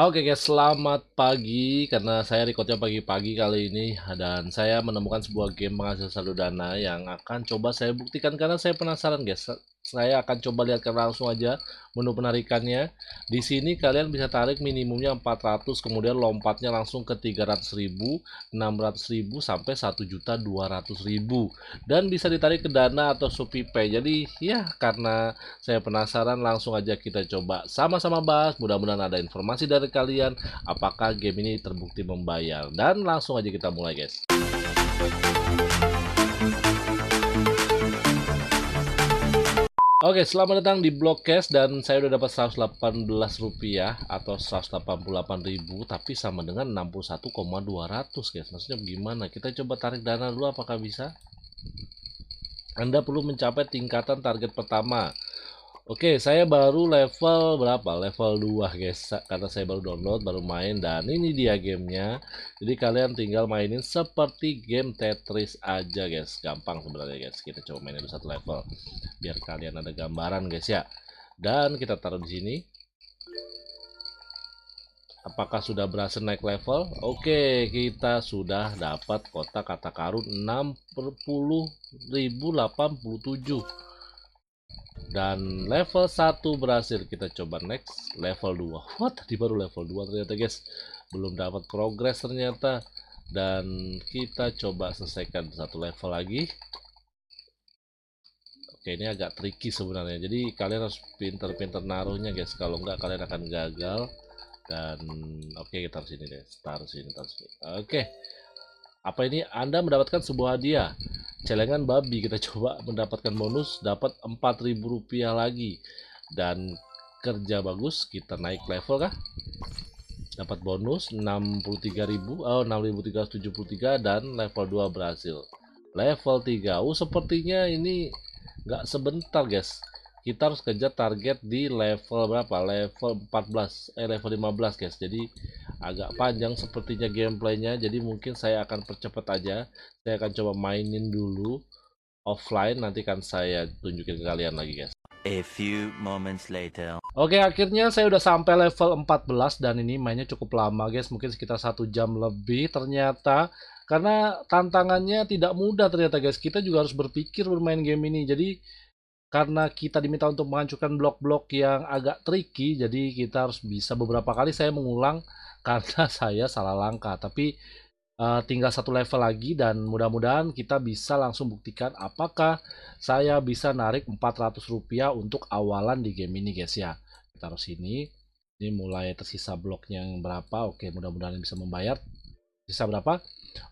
Oke okay guys, selamat pagi karena saya recordnya pagi-pagi kali ini dan saya menemukan sebuah game penghasil saldo dana yang akan coba saya buktikan karena saya penasaran guys saya akan coba lihatkan langsung aja menu penarikannya. Di sini kalian bisa tarik minimumnya 400 kemudian lompatnya langsung ke 300.000, 600.000 sampai 1.200.000 dan bisa ditarik ke Dana atau SupiPay. Jadi ya karena saya penasaran langsung aja kita coba sama-sama bahas. Mudah-mudahan ada informasi dari kalian apakah game ini terbukti membayar dan langsung aja kita mulai guys. Oke, selamat datang di Blogcast dan saya udah dapat 118 rupiah atau 188 ribu tapi sama dengan 61,200 guys. Maksudnya gimana? Kita coba tarik dana dulu apakah bisa? Anda perlu mencapai tingkatan target pertama Oke, saya baru level berapa? Level 2 guys, karena saya baru download, baru main, dan ini dia gamenya. Jadi kalian tinggal mainin seperti game Tetris aja guys, gampang sebenarnya guys. Kita coba mainin satu level, biar kalian ada gambaran guys ya. Dan kita taruh di sini. Apakah sudah berhasil naik level? Oke, kita sudah dapat kotak kata karun 60.087 dan level 1 berhasil kita coba next level 2 What? tadi baru level 2 ternyata guys belum dapat progress ternyata dan kita coba selesaikan satu level lagi oke ini agak tricky sebenarnya jadi kalian harus pinter-pinter naruhnya guys kalau enggak kalian akan gagal dan oke okay, kita harus ini deh Start sini start sini oke apa ini Anda mendapatkan sebuah hadiah celengan babi kita coba mendapatkan bonus dapat 4000 rupiah lagi dan kerja bagus kita naik level kah dapat bonus 63.000 oh 6.373 dan level 2 berhasil level 3 oh sepertinya ini nggak sebentar guys kita harus kejar target di level berapa level 14 eh level 15 guys jadi agak panjang sepertinya gameplaynya jadi mungkin saya akan percepat aja saya akan coba mainin dulu offline nanti kan saya tunjukin ke kalian lagi guys A few moments later. Oke, akhirnya saya udah sampai level 14 dan ini mainnya cukup lama, guys. Mungkin sekitar satu jam lebih. Ternyata karena tantangannya tidak mudah ternyata, guys. Kita juga harus berpikir bermain game ini. Jadi karena kita diminta untuk menghancurkan blok-blok yang agak tricky, jadi kita harus bisa beberapa kali saya mengulang karena saya salah langkah. Tapi uh, tinggal satu level lagi dan mudah-mudahan kita bisa langsung buktikan apakah saya bisa narik 400 rupiah untuk awalan di game ini guys ya. Kita taruh sini. Ini mulai tersisa bloknya yang berapa. Oke mudah-mudahan bisa membayar. Sisa berapa?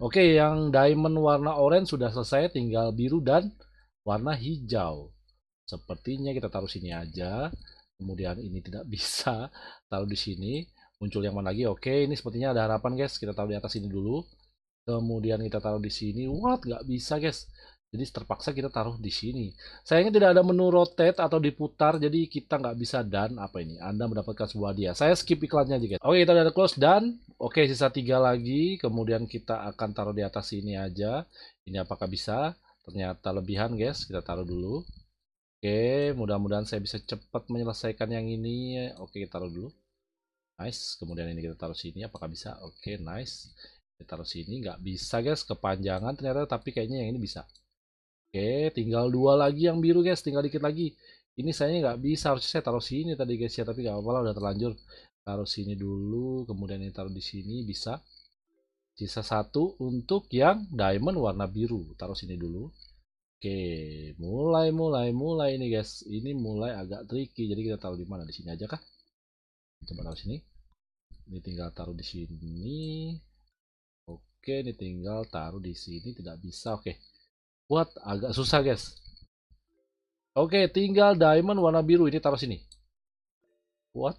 Oke yang diamond warna orange sudah selesai tinggal biru dan warna hijau. Sepertinya kita taruh sini aja. Kemudian ini tidak bisa taruh di sini muncul yang mana lagi oke ini sepertinya ada harapan guys kita taruh di atas ini dulu kemudian kita taruh di sini what nggak bisa guys jadi terpaksa kita taruh di sini. Sayangnya tidak ada menu rotate atau diputar, jadi kita nggak bisa dan apa ini. Anda mendapatkan sebuah dia. Saya skip iklannya aja guys. Oke, kita udah close dan oke sisa tiga lagi. Kemudian kita akan taruh di atas sini aja. Ini apakah bisa? Ternyata lebihan guys. Kita taruh dulu. Oke, mudah-mudahan saya bisa cepat menyelesaikan yang ini. Oke, kita taruh dulu nice kemudian ini kita taruh sini apakah bisa oke okay, nice kita taruh sini nggak bisa guys kepanjangan ternyata tapi kayaknya yang ini bisa oke okay, tinggal dua lagi yang biru guys tinggal dikit lagi ini sayangnya nggak bisa harusnya saya taruh sini tadi guys ya tapi nggak apa-apa lah, udah terlanjur taruh sini dulu kemudian ini taruh di sini bisa sisa satu untuk yang diamond warna biru taruh sini dulu Oke, mulai mulai mulai ini guys. Ini mulai agak tricky. Jadi kita taruh di mana? Di sini aja kah? coba taruh sini ini tinggal taruh di sini oke ini tinggal taruh di sini tidak bisa oke buat agak susah guys oke tinggal diamond warna biru ini taruh sini buat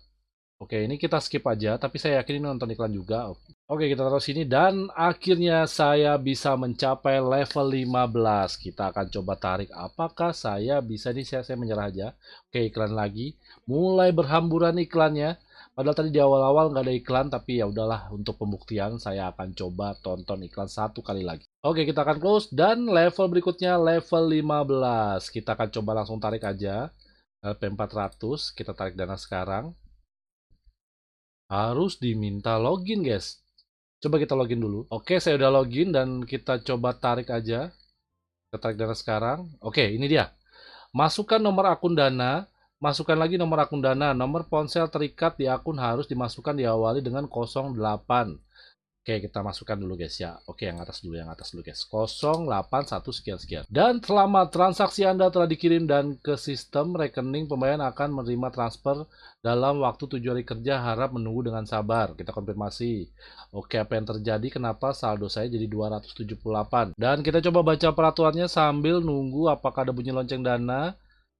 oke ini kita skip aja tapi saya yakin ini nonton iklan juga oke kita taruh sini dan akhirnya saya bisa mencapai level 15 kita akan coba tarik apakah saya bisa nih saya, saya menyerah aja oke iklan lagi mulai berhamburan iklannya Padahal tadi di awal-awal nggak ada iklan, tapi ya udahlah untuk pembuktian saya akan coba tonton iklan satu kali lagi. Oke, kita akan close dan level berikutnya level 15. Kita akan coba langsung tarik aja LP400, eh, kita tarik dana sekarang. Harus diminta login, guys. Coba kita login dulu. Oke, saya udah login dan kita coba tarik aja. Kita tarik dana sekarang. Oke, ini dia. Masukkan nomor akun dana Masukkan lagi nomor akun Dana. Nomor ponsel terikat di akun harus dimasukkan diawali dengan 08. Oke, kita masukkan dulu guys ya. Oke, yang atas dulu, yang atas dulu guys. 081 sekian-sekian. Dan selama transaksi Anda telah dikirim dan ke sistem, rekening pembayaran akan menerima transfer dalam waktu 7 hari kerja. Harap menunggu dengan sabar. Kita konfirmasi. Oke, apa yang terjadi? Kenapa saldo saya jadi 278? Dan kita coba baca peraturannya sambil nunggu apakah ada bunyi lonceng dana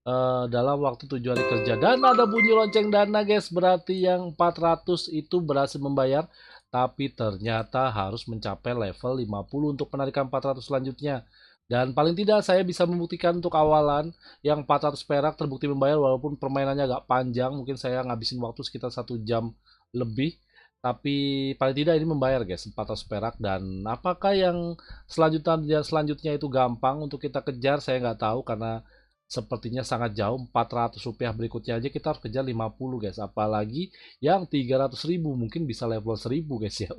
uh, dalam waktu tujuh hari kerja dan ada bunyi lonceng dana guys berarti yang 400 itu berhasil membayar tapi ternyata harus mencapai level 50 untuk penarikan 400 selanjutnya dan paling tidak saya bisa membuktikan untuk awalan yang 400 perak terbukti membayar walaupun permainannya agak panjang mungkin saya ngabisin waktu sekitar satu jam lebih tapi paling tidak ini membayar guys 400 perak dan apakah yang selanjutnya selanjutnya itu gampang untuk kita kejar saya nggak tahu karena sepertinya sangat jauh 400 rupiah berikutnya aja kita harus kejar 50 guys apalagi yang 300 ribu mungkin bisa level 1000 guys ya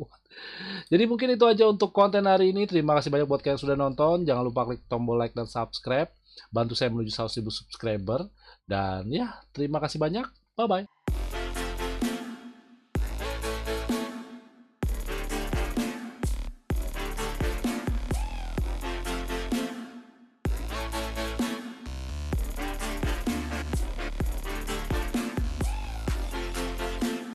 jadi mungkin itu aja untuk konten hari ini terima kasih banyak buat kalian yang sudah nonton jangan lupa klik tombol like dan subscribe bantu saya menuju 100 ribu subscriber dan ya terima kasih banyak bye bye